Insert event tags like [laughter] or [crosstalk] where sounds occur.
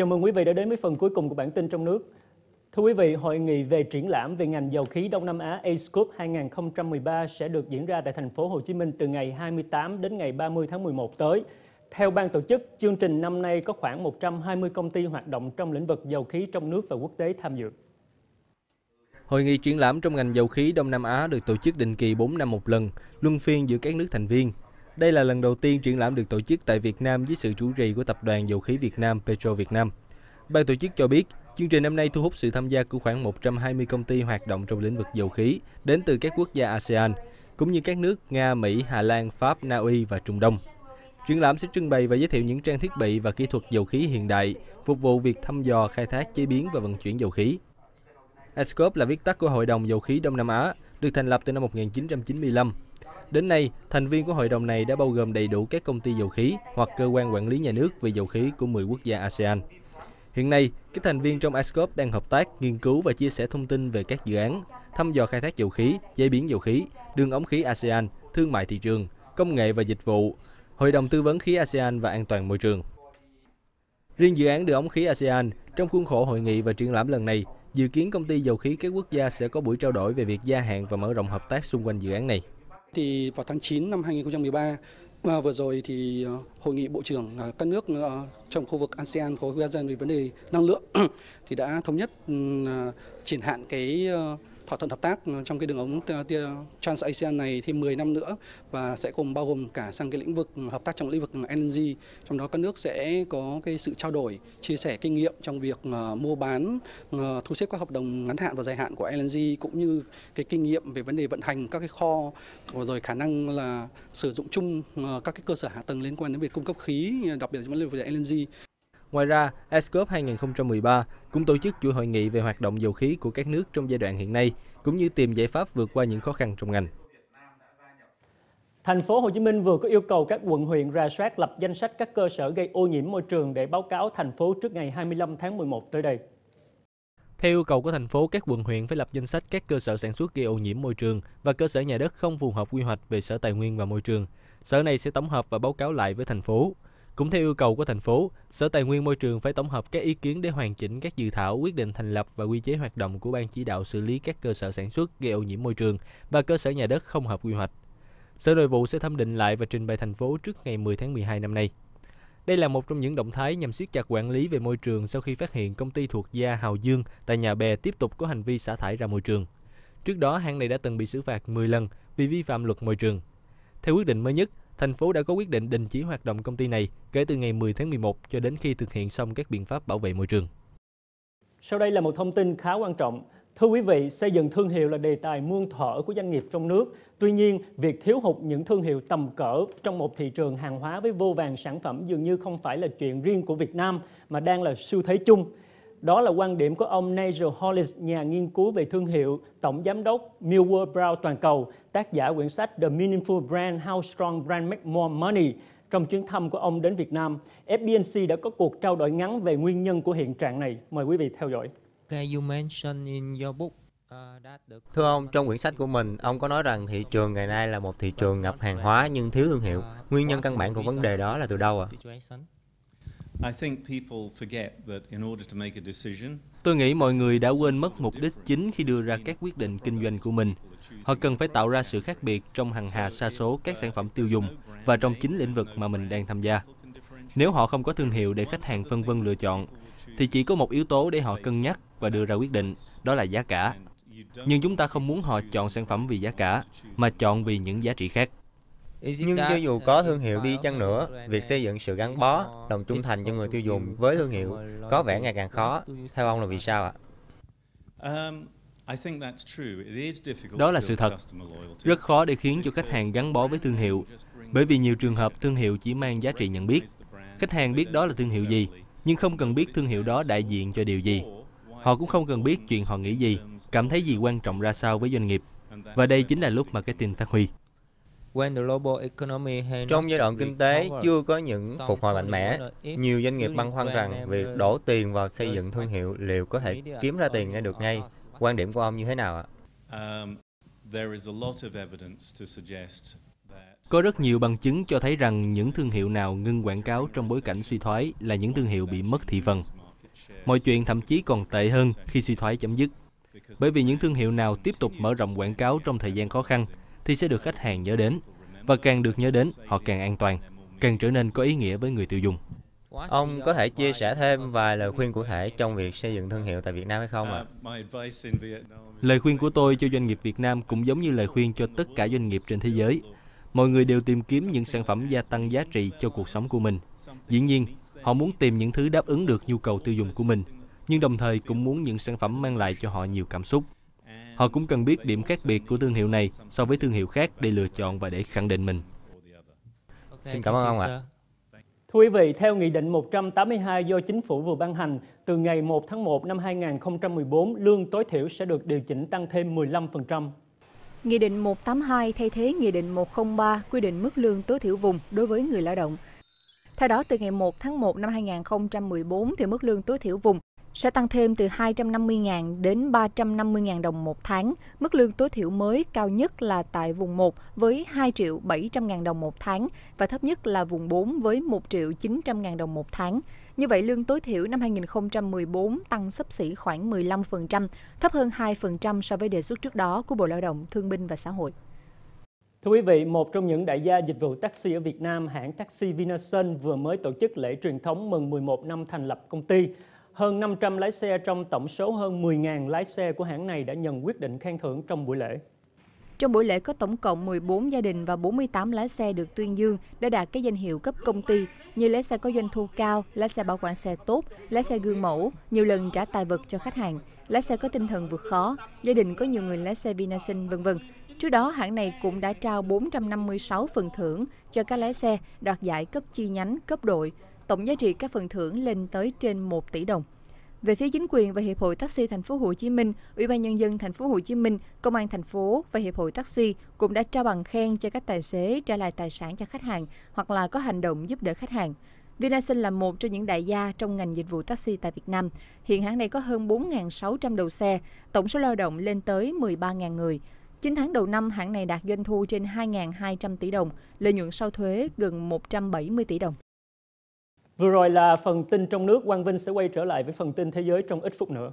Chào mừng quý vị đã đến với phần cuối cùng của bản tin trong nước. Thưa quý vị, hội nghị về triển lãm về ngành dầu khí Đông Nam Á ASCOP 2013 sẽ được diễn ra tại thành phố Hồ Chí Minh từ ngày 28 đến ngày 30 tháng 11 tới. Theo ban tổ chức, chương trình năm nay có khoảng 120 công ty hoạt động trong lĩnh vực dầu khí trong nước và quốc tế tham dự. Hội nghị triển lãm trong ngành dầu khí Đông Nam Á được tổ chức định kỳ 4 năm một lần, luân phiên giữa các nước thành viên. Đây là lần đầu tiên triển lãm được tổ chức tại Việt Nam dưới sự chủ trì của Tập đoàn Dầu khí Việt Nam Petro Việt Nam. Ban tổ chức cho biết, chương trình năm nay thu hút sự tham gia của khoảng 120 công ty hoạt động trong lĩnh vực dầu khí đến từ các quốc gia ASEAN, cũng như các nước Nga, Mỹ, Hà Lan, Pháp, Na Uy và Trung Đông. Triển lãm sẽ trưng bày và giới thiệu những trang thiết bị và kỹ thuật dầu khí hiện đại, phục vụ việc thăm dò, khai thác, chế biến và vận chuyển dầu khí. ESCOP là viết tắt của Hội đồng Dầu khí Đông Nam Á, được thành lập từ năm 1995 Đến nay, thành viên của hội đồng này đã bao gồm đầy đủ các công ty dầu khí hoặc cơ quan quản lý nhà nước về dầu khí của 10 quốc gia ASEAN. Hiện nay, các thành viên trong ASCOP đang hợp tác, nghiên cứu và chia sẻ thông tin về các dự án, thăm dò khai thác dầu khí, chế biến dầu khí, đường ống khí ASEAN, thương mại thị trường, công nghệ và dịch vụ, Hội đồng tư vấn khí ASEAN và an toàn môi trường. Riêng dự án đường ống khí ASEAN, trong khuôn khổ hội nghị và triển lãm lần này, dự kiến công ty dầu khí các quốc gia sẽ có buổi trao đổi về việc gia hạn và mở rộng hợp tác xung quanh dự án này. Thì vào tháng 9 năm 2013 À, vừa rồi thì à, hội nghị bộ trưởng à, các nước à, trong khu vực ASEAN có liên quan về vấn đề năng lượng [clears throat] thì đã thống nhất triển hạn cái thỏa thuận hợp tác trong cái đường ống Trans ASEAN này thêm 10 năm nữa và sẽ cùng bao gồm cả sang cái lĩnh vực hợp tác trong lĩnh vực LNG, trong đó các nước sẽ có cái sự trao đổi, chia sẻ kinh nghiệm trong việc ờ, mua bán, ờ, thu xếp các hợp đồng ngắn hạn và dài hạn của LNG cũng như cái kinh nghiệm về vấn đề vận hành các cái kho rồi khả năng là sử dụng chung ờ, các cái cơ sở hạ tầng liên quan đến việc cung cấp khí, đặc biệt là lĩnh vực LNG. Ngoài ra, ESCOP 2013 cũng tổ chức chuỗi hội nghị về hoạt động dầu khí của các nước trong giai đoạn hiện nay, cũng như tìm giải pháp vượt qua những khó khăn trong ngành. Thành phố Hồ Chí Minh vừa có yêu cầu các quận huyện ra soát lập danh sách các cơ sở gây ô nhiễm môi trường để báo cáo thành phố trước ngày 25 tháng 11 tới đây. Theo yêu cầu của thành phố, các quận huyện phải lập danh sách các cơ sở sản xuất gây ô nhiễm môi trường và cơ sở nhà đất không phù hợp quy hoạch về Sở Tài nguyên và Môi trường. Sở này sẽ tổng hợp và báo cáo lại với thành phố. Cũng theo yêu cầu của thành phố, Sở Tài nguyên Môi trường phải tổng hợp các ý kiến để hoàn chỉnh các dự thảo quyết định thành lập và quy chế hoạt động của ban chỉ đạo xử lý các cơ sở sản xuất gây ô nhiễm môi trường và cơ sở nhà đất không hợp quy hoạch. Sở Nội vụ sẽ thẩm định lại và trình bày thành phố trước ngày 10 tháng 12 năm nay. Đây là một trong những động thái nhằm siết chặt quản lý về môi trường sau khi phát hiện công ty thuộc gia Hào Dương tại nhà bè tiếp tục có hành vi xả thải ra môi trường. Trước đó, hãng này đã từng bị xử phạt 10 lần vì vi phạm luật môi trường. Theo quyết định mới nhất, thành phố đã có quyết định đình chỉ hoạt động công ty này kể từ ngày 10 tháng 11 cho đến khi thực hiện xong các biện pháp bảo vệ môi trường. Sau đây là một thông tin khá quan trọng. Thưa quý vị, xây dựng thương hiệu là đề tài muôn thở của doanh nghiệp trong nước. Tuy nhiên, việc thiếu hụt những thương hiệu tầm cỡ trong một thị trường hàng hóa với vô vàng sản phẩm dường như không phải là chuyện riêng của Việt Nam mà đang là xu thế chung. Đó là quan điểm của ông Nigel Hollis, nhà nghiên cứu về thương hiệu, tổng giám đốc Millward Brown toàn cầu, tác giả quyển sách The Meaningful Brand, How Strong Brand Make More Money. Trong chuyến thăm của ông đến Việt Nam, FBNC đã có cuộc trao đổi ngắn về nguyên nhân của hiện trạng này. Mời quý vị theo dõi. Okay, you mentioned in your book uh, Thưa ông, trong quyển sách của mình, ông có nói rằng thị trường ngày nay là một thị trường ngập hàng hóa nhưng thiếu thương hiệu. Nguyên nhân căn bản của vấn đề đó là từ đâu ạ? À? Tôi nghĩ mọi người đã quên mất mục đích chính khi đưa ra các quyết định kinh doanh của mình. Họ cần phải tạo ra sự khác biệt trong hàng hà sa số các sản phẩm tiêu dùng và trong chính lĩnh vực mà mình đang tham gia. Nếu họ không có thương hiệu để khách hàng phân vân lựa chọn, thì chỉ có một yếu tố để họ cân nhắc và đưa ra quyết định, đó là giá cả. Nhưng chúng ta không muốn họ chọn sản phẩm vì giá cả, mà chọn vì những giá trị khác. Nhưng cho dù ờ, có thương hiệu đi chăng nữa, việc xây dựng sự gắn bó, lòng trung thành cho người tiêu dùng với thương hiệu có vẻ ngày càng khó. Theo ông là vì sao ạ? Um, đó là sự thật. Rất khó để khiến cho khách hàng gắn bó với thương hiệu, bởi vì nhiều trường hợp thương hiệu chỉ mang giá trị nhận biết. Khách hàng biết đó là thương hiệu gì, nhưng không cần biết thương hiệu đó đại diện cho điều gì. Họ cũng không cần biết chuyện họ nghĩ gì, cảm thấy gì quan trọng ra sao với doanh nghiệp. Và đây chính là lúc marketing phát huy. Trong giai đoạn kinh tế chưa có những phục hồi mạnh mẽ, nhiều doanh nghiệp băn khoăn rằng việc đổ tiền vào xây dựng thương hiệu liệu có thể kiếm ra tiền ngay được ngay. Quan điểm của ông như thế nào ạ? Um, có rất nhiều bằng chứng cho thấy rằng những thương hiệu nào ngưng quảng cáo trong bối cảnh suy thoái là những thương hiệu bị mất thị phần. Mọi chuyện thậm chí còn tệ hơn khi suy thoái chấm dứt. Bởi vì những thương hiệu nào tiếp tục mở rộng quảng cáo trong thời gian khó khăn thì sẽ được khách hàng nhớ đến. Và càng được nhớ đến, họ càng an toàn, càng trở nên có ý nghĩa với người tiêu dùng. Ông có thể chia sẻ thêm vài lời khuyên cụ thể trong việc xây dựng thương hiệu tại Việt Nam hay không ạ? À? Lời khuyên của tôi cho doanh nghiệp Việt Nam cũng giống như lời khuyên cho tất cả doanh nghiệp trên thế giới. Mọi người đều tìm kiếm những sản phẩm gia tăng giá trị cho cuộc sống của mình. Dĩ nhiên, họ muốn tìm những thứ đáp ứng được nhu cầu tiêu dùng của mình, nhưng đồng thời cũng muốn những sản phẩm mang lại cho họ nhiều cảm xúc. Họ cũng cần biết điểm khác biệt của thương hiệu này so với thương hiệu khác để lựa chọn và để khẳng định mình. Xin cảm ơn ông ạ. Thưa quý vị, theo Nghị định 182 do Chính phủ vừa ban hành, từ ngày 1 tháng 1 năm 2014, lương tối thiểu sẽ được điều chỉnh tăng thêm 15%. Nghị định 182 thay thế Nghị định 103 quy định mức lương tối thiểu vùng đối với người lao động. Theo đó, từ ngày 1 tháng 1 năm 2014, thì mức lương tối thiểu vùng sẽ tăng thêm từ 250.000 đến 350.000 đồng một tháng. Mức lương tối thiểu mới cao nhất là tại vùng 1 với 2 triệu 700.000 đồng một tháng và thấp nhất là vùng 4 với 1 triệu 900.000 đồng một tháng. Như vậy, lương tối thiểu năm 2014 tăng sấp xỉ khoảng 15%, thấp hơn 2% so với đề xuất trước đó của Bộ Lao động, Thương binh và Xã hội. Thưa quý vị, một trong những đại gia dịch vụ taxi ở Việt Nam, hãng taxi Vinasun vừa mới tổ chức lễ truyền thống mừng 11 năm thành lập công ty. Hơn 500 lái xe trong tổng số hơn 10.000 lái xe của hãng này đã nhận quyết định khen thưởng trong buổi lễ. Trong buổi lễ có tổng cộng 14 gia đình và 48 lái xe được tuyên dương đã đạt cái danh hiệu cấp công ty như lái xe có doanh thu cao, lái xe bảo quản xe tốt, lái xe gương mẫu, nhiều lần trả tài vật cho khách hàng, lái xe có tinh thần vượt khó, gia đình có nhiều người lái xe Vinasin vân vân. Trước đó, hãng này cũng đã trao 456 phần thưởng cho các lái xe đoạt giải cấp chi nhánh, cấp đội, Tổng giá trị các phần thưởng lên tới trên 1 tỷ đồng. Về phía chính quyền và Hiệp hội Taxi Thành phố Hồ Chí Minh, Ủy ban nhân dân Thành phố Hồ Chí Minh, Công an thành phố và Hiệp hội Taxi cũng đã trao bằng khen cho các tài xế trả lại tài sản cho khách hàng hoặc là có hành động giúp đỡ khách hàng. Vinasin là một trong những đại gia trong ngành dịch vụ taxi tại Việt Nam. Hiện hãng này có hơn 4.600 đầu xe, tổng số lao động lên tới 13.000 người. 9 tháng đầu năm, hãng này đạt doanh thu trên 2.200 tỷ đồng, lợi nhuận sau thuế gần 170 tỷ đồng. Vừa rồi là phần tin trong nước, Quang Vinh sẽ quay trở lại với phần tin thế giới trong ít phút nữa.